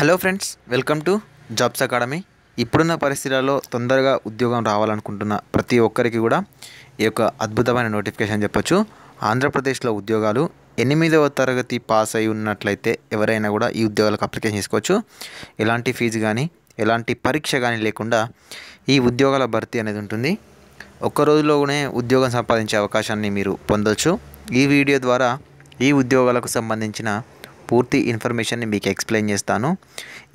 hello friends welcome to jobs academy ఇప్పుడున్న పరిస్థితులలో తొందరగా ఉద్యోగం రావాలనుకుంటున్న ప్రతి ఒక్కరికి కూడా ఈ యొక్క అద్భుతమైన నోటిఫికేషన్ చెప్పొచ్చు ఆంధ్రప్రదేశ్లో ఉద్యోగాలు ఎనిమిదవ తరగతి పాస్ అయి ఉన్నట్లయితే ఎవరైనా కూడా ఈ ఉద్యోగాలకు అప్లికేషన్ చేసుకోవచ్చు ఎలాంటి ఫీజు కానీ ఎలాంటి పరీక్ష కానీ లేకుండా ఈ ఉద్యోగాల భర్తీ అనేది ఉంటుంది ఒక్క రోజులోనే ఉద్యోగం సంపాదించే అవకాశాన్ని మీరు పొందొచ్చు ఈ వీడియో ద్వారా ఈ ఉద్యోగాలకు సంబంధించిన పూర్తి ఇన్ఫర్మేషన్ని మీకు ఎక్స్ప్లెయిన్ చేస్తాను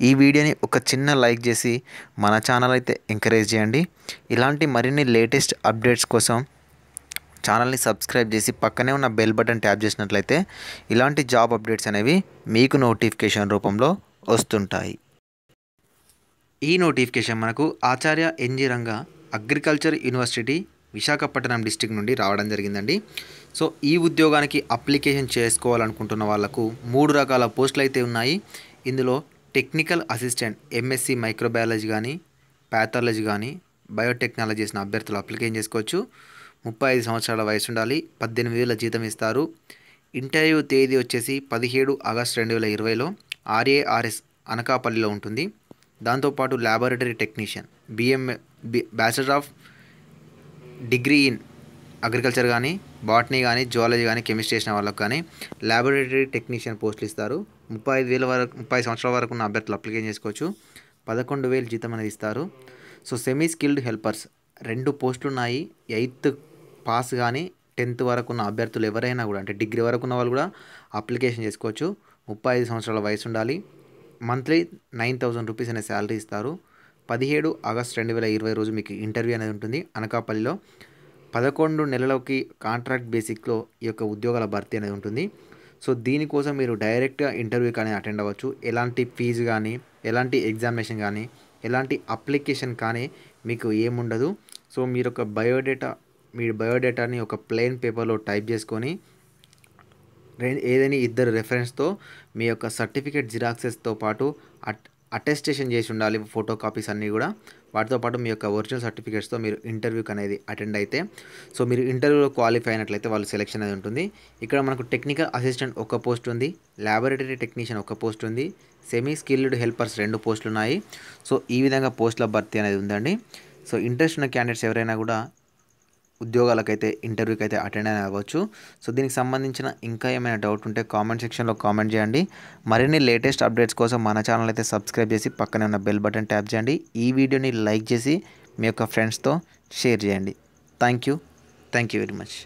ఈ వీడియోని ఒక చిన్న లైక్ చేసి మన ఛానల్ అయితే ఎంకరేజ్ చేయండి ఇలాంటి మరిన్ని లేటెస్ట్ అప్డేట్స్ కోసం ఛానల్ని సబ్స్క్రైబ్ చేసి పక్కనే ఉన్న బెల్ బటన్ ట్యాప్ చేసినట్లయితే ఇలాంటి జాబ్ అప్డేట్స్ అనేవి మీకు నోటిఫికేషన్ రూపంలో వస్తుంటాయి ఈ నోటిఫికేషన్ మనకు Acharya NG Ranga agriculture university Visakhapatnam district నుండి రావడం జరిగిందండి సో ఈ ఉద్యోగానికి అప్లికేషన్ చేసుకోవాలనుకుంటున్న వాళ్లకు మూడు రకాల పోస్టులు అయితే ఉన్నాయి ఇందులో టెక్నికల్ అసిస్టెంట్ ఎంఎస్సి మైక్రోబయాలజీ కానీ ప్యాథాలజీ కానీ బయోటెక్నాలజీ అభ్యర్థులు అప్లికేషన్ చేసుకోవచ్చు ముప్పై ఐదు సంవత్సరాల వయసు ఉండాలి పద్దెనిమిది వేల జీతం ఇస్తారు ఇంటర్వ్యూ తేదీ వచ్చేసి పదిహేడు ఆగస్ట్ రెండు వేల ఇరవైలో ఆర్ఏఆర్ఎస్ అనకాపల్లిలో ఉంటుంది దాంతోపాటు laboratory technician BM bachelor of degree in agriculture కానీ బాటనీ కానీ జువాలజీ కానీ కెమిస్ట్రీ చేసిన వాళ్ళకి కానీ ల్యాబొరేటరీ టెక్నీషియన్ పోస్టులు ఇస్తారు ముప్పై ఐదు వేల వరకు ముప్పై సంవత్సరాల వరకు ఉన్న అభ్యర్థులు అప్లికేషన్ చేసుకోవచ్చు పదకొండు వేలు జీతం అనేది ఇస్తారు సో సెమీ స్కిల్డ్ హెల్పర్స్ రెండు పోస్టులు ఉన్నాయి ఎయిత్ పాస్ కానీ టెన్త్ వరకు ఉన్న అభ్యర్థులు ఎవరైనా కూడా అంటే డిగ్రీ వరకు ఉన్న వాళ్ళు కూడా అప్లికేషన్ చేసుకోవచ్చు ముప్పై ఐదు సంవత్సరాల వయసు ఉండాలి మంత్లీ నైన్ థౌజండ్ రూపీస్ అనే శాలరీ ఇస్తారు పదిహేడు ఆగస్ట్ రెండు వేల ఇరవై రోజు మీకు ఇంటర్వ్యూ అనేది ఉంటుంది అనకాపల్లిలో పదకొండు నెలలకి కాంట్రాక్ట్ బేసిక్లో ఈ యొక్క ఉద్యోగాల భర్తీ అనేది ఉంటుంది సో దీనికోసం మీరు డైరెక్ట్గా ఇంటర్వ్యూ కానీ అటెండ్ అవ్వచ్చు ఎలాంటి ఫీజు కానీ ఎలాంటి ఎగ్జామినేషన్ కానీ ఎలాంటి అప్లికేషన్ కానీ మీకు ఏముండదు సో మీరు ఒక బయోడేటా మీ బయోడేటాని ఒక ప్లెయిన్ పేపర్లో టైప్ చేసుకొని ఏదైనా ఇద్దరు రెఫరెన్స్తో మీ యొక్క సర్టిఫికేట్ జిరాక్సెస్తో పాటు అట్ అటెస్టేషన్ చేసి ఉండాలి ఫోటో కాపీస్ అన్నీ కూడా వాటితో పాటు మీ యొక్క ఒరిజినల్ సర్టిఫికేట్స్తో మీరు ఇంటర్వ్యూకి అనేది అటెండ్ అయితే సో మీరు ఇంటర్వ్యూలో క్వాలిఫై అయినట్లయితే వాళ్ళు సెలెక్షన్ అనేది ఉంటుంది ఇక్కడ మనకు టెక్నికల్ అసిస్టెంట్ ఒక పోస్ట్ ఉంది ల్యాబొరేటరీ టెక్నీషియన్ ఒక పోస్ట్ ఉంది సెమీ స్కిల్డ్ హెల్పర్స్ రెండు పోస్టులు ఉన్నాయి సో ఈ విధంగా పోస్టుల భర్తీ అనేది ఉందండి సో ఇంట్రెస్ట్ ఉన్న క్యాండిడేట్స్ ఎవరైనా కూడా ఉద్యోగాలకైతే ఇంటర్వ్యూకి అయితే అటెండ్ అని అవ్వచ్చు సో దీనికి సంబంధించిన ఇంకా ఏమైనా డౌట్ ఉంటే కామెంట్ సెక్షన్లో కామెంట్ చేయండి మరిన్ని లేటెస్ట్ అప్డేట్స్ కోసం మన ఛానల్ అయితే సబ్స్క్రైబ్ చేసి పక్కనే ఉన్న బెల్ బటన్ ట్యాప్ చేయండి ఈ వీడియోని లైక్ చేసి మీ యొక్క ఫ్రెండ్స్తో షేర్ చేయండి thank you thank you very much